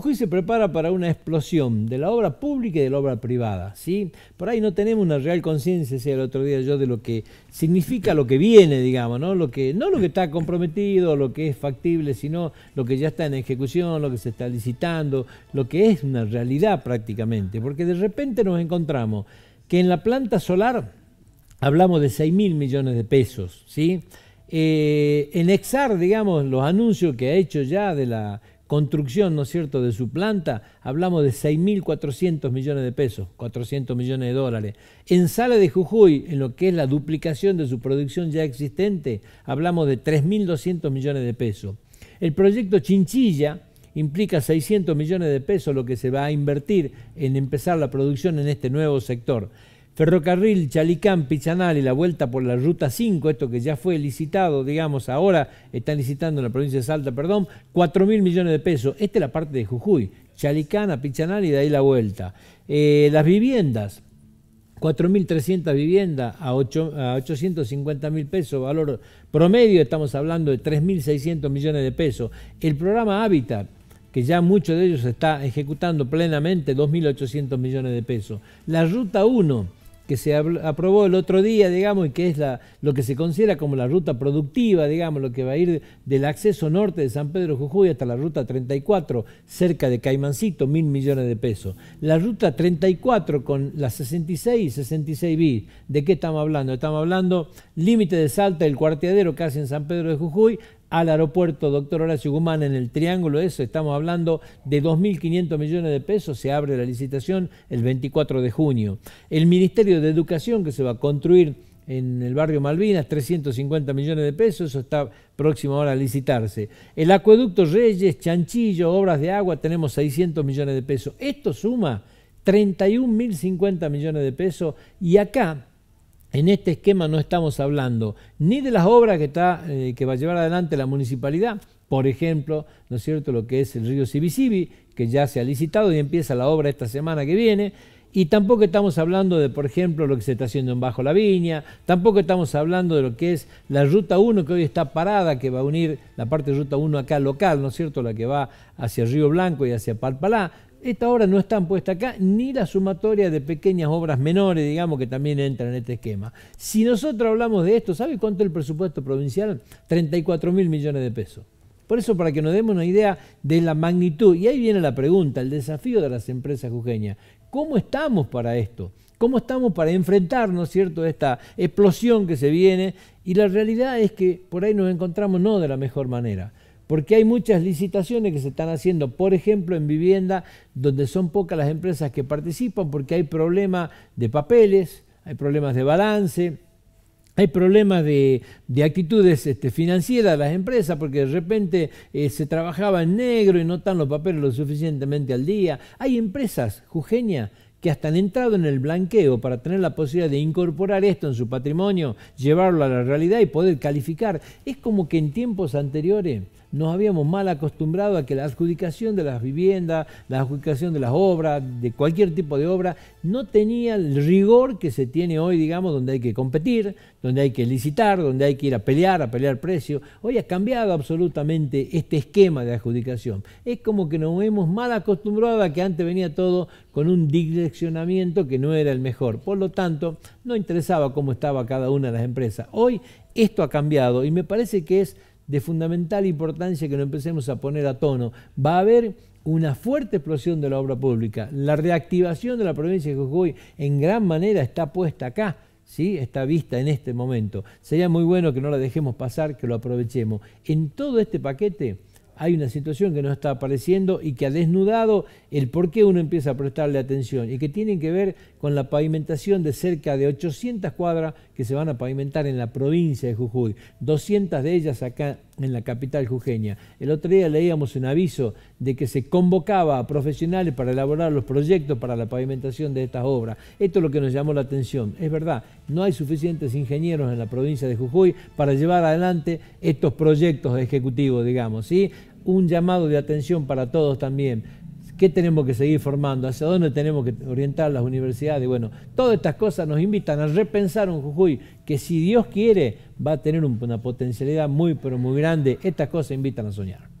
Jujuy se prepara para una explosión de la obra pública y de la obra privada. ¿sí? Por ahí no tenemos una real conciencia, decía el otro día yo, de lo que significa lo que viene, digamos, ¿no? Lo que, no lo que está comprometido, lo que es factible, sino lo que ya está en ejecución, lo que se está licitando, lo que es una realidad prácticamente. Porque de repente nos encontramos que en la planta solar hablamos de 6 mil millones de pesos, ¿sí? Eh, en Exar, digamos, los anuncios que ha hecho ya de la construcción, ¿no es cierto?, de su planta, hablamos de 6.400 millones de pesos, 400 millones de dólares. En Sala de Jujuy, en lo que es la duplicación de su producción ya existente, hablamos de 3.200 millones de pesos. El proyecto Chinchilla implica 600 millones de pesos lo que se va a invertir en empezar la producción en este nuevo sector. Ferrocarril, Chalicán, Pichanal y la vuelta por la Ruta 5, esto que ya fue licitado, digamos, ahora están licitando en la provincia de Salta, perdón, 4 mil millones de pesos. Esta es la parte de Jujuy, Chalicán a Pichanal y de ahí la vuelta. Eh, las viviendas, 4.300 viviendas a, 8, a 850 mil pesos, valor promedio, estamos hablando de 3.600 millones de pesos. El programa Hábitat, que ya muchos de ellos está ejecutando plenamente, 2.800 millones de pesos. La Ruta 1, que se aprobó el otro día, digamos, y que es la, lo que se considera como la ruta productiva, digamos, lo que va a ir del acceso norte de San Pedro Jujuy hasta la ruta 34, cerca de Caimancito, mil millones de pesos. La ruta 34 con las 66 y 66 b ¿de qué estamos hablando? Estamos hablando límite de Salta, el cuarteadero casi en San Pedro de Jujuy, al aeropuerto Doctor Horacio Guzmán en el triángulo eso, estamos hablando de 2.500 millones de pesos, se abre la licitación el 24 de junio. El Ministerio de Educación que se va a construir en el barrio Malvinas, 350 millones de pesos, eso está próximo ahora a licitarse. El acueducto Reyes, Chanchillo, obras de agua, tenemos 600 millones de pesos. Esto suma 31.050 millones de pesos y acá en este esquema no estamos hablando ni de las obras que, está, eh, que va a llevar adelante la municipalidad, por ejemplo, ¿no es cierto?, lo que es el río Sibisibi, que ya se ha licitado y empieza la obra esta semana que viene, y tampoco estamos hablando de, por ejemplo, lo que se está haciendo en Bajo la Viña, tampoco estamos hablando de lo que es la Ruta 1 que hoy está parada, que va a unir la parte de Ruta 1 acá local, ¿no es cierto?, la que va hacia Río Blanco y hacia Palpalá, esta obra no está puesta acá, ni la sumatoria de pequeñas obras menores, digamos, que también entran en este esquema. Si nosotros hablamos de esto, ¿sabe cuánto es el presupuesto provincial? 34 mil millones de pesos. Por eso, para que nos demos una idea de la magnitud, y ahí viene la pregunta, el desafío de las empresas jujeñas. ¿Cómo estamos para esto? ¿Cómo estamos para enfrentarnos, cierto, a esta explosión que se viene? Y la realidad es que por ahí nos encontramos no de la mejor manera. Porque hay muchas licitaciones que se están haciendo, por ejemplo, en vivienda, donde son pocas las empresas que participan, porque hay problemas de papeles, hay problemas de balance, hay problemas de, actitudes este, financieras de las empresas porque de repente eh, se trabajaba en negro y no están los papeles lo suficientemente al día. Hay empresas, Jujeña, que hasta han entrado en el blanqueo para tener la posibilidad de incorporar esto en su patrimonio, llevarlo a la realidad y poder calificar. Es como que en tiempos anteriores nos habíamos mal acostumbrado a que la adjudicación de las viviendas, la adjudicación de las obras, de cualquier tipo de obra, no tenía el rigor que se tiene hoy, digamos, donde hay que competir, donde hay que licitar, donde hay que ir a pelear, a pelear precio. Hoy ha cambiado absolutamente este esquema de adjudicación. Es como que nos hemos mal acostumbrado a que antes venía todo con un diglex que no era el mejor. Por lo tanto, no interesaba cómo estaba cada una de las empresas. Hoy esto ha cambiado y me parece que es de fundamental importancia que lo empecemos a poner a tono. Va a haber una fuerte explosión de la obra pública. La reactivación de la provincia de Jujuy en gran manera está puesta acá. ¿Sí? está vista en este momento. Sería muy bueno que no la dejemos pasar, que lo aprovechemos. En todo este paquete hay una situación que no está apareciendo y que ha desnudado el por qué uno empieza a prestarle atención y que tienen que ver con la pavimentación de cerca de 800 cuadras que se van a pavimentar en la provincia de Jujuy, 200 de ellas acá en la capital jujeña. El otro día leíamos un aviso de que se convocaba a profesionales para elaborar los proyectos para la pavimentación de estas obras. Esto es lo que nos llamó la atención. Es verdad, no hay suficientes ingenieros en la provincia de Jujuy para llevar adelante estos proyectos ejecutivos, digamos. ¿sí? Un llamado de atención para todos también qué tenemos que seguir formando, hacia dónde tenemos que orientar las universidades. Bueno, todas estas cosas nos invitan a repensar un Jujuy que si Dios quiere va a tener una potencialidad muy, pero muy grande. Estas cosas invitan a soñar.